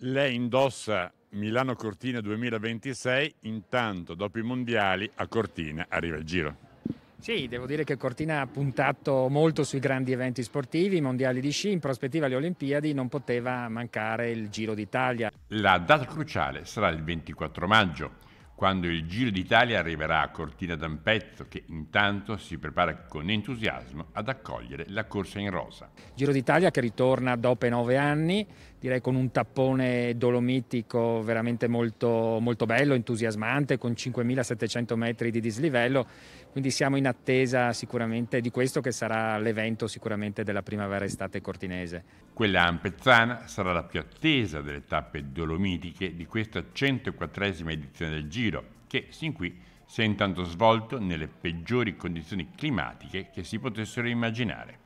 Lei indossa Milano Cortina 2026, intanto dopo i mondiali a Cortina arriva il giro. Sì, devo dire che Cortina ha puntato molto sui grandi eventi sportivi, i mondiali di sci, in prospettiva le Olimpiadi, non poteva mancare il Giro d'Italia. La data cruciale sarà il 24 maggio quando il Giro d'Italia arriverà a Cortina d'Ampezzo che intanto si prepara con entusiasmo ad accogliere la corsa in rosa. Giro d'Italia che ritorna dopo nove anni, direi con un tappone dolomitico veramente molto, molto bello, entusiasmante, con 5.700 metri di dislivello, quindi siamo in attesa sicuramente di questo che sarà l'evento sicuramente della primavera-estate cortinese. Quella ampezzana sarà la più attesa delle tappe dolomitiche di questa 104esima edizione del Giro giro, che sin qui si è intanto svolto nelle peggiori condizioni climatiche che si potessero immaginare.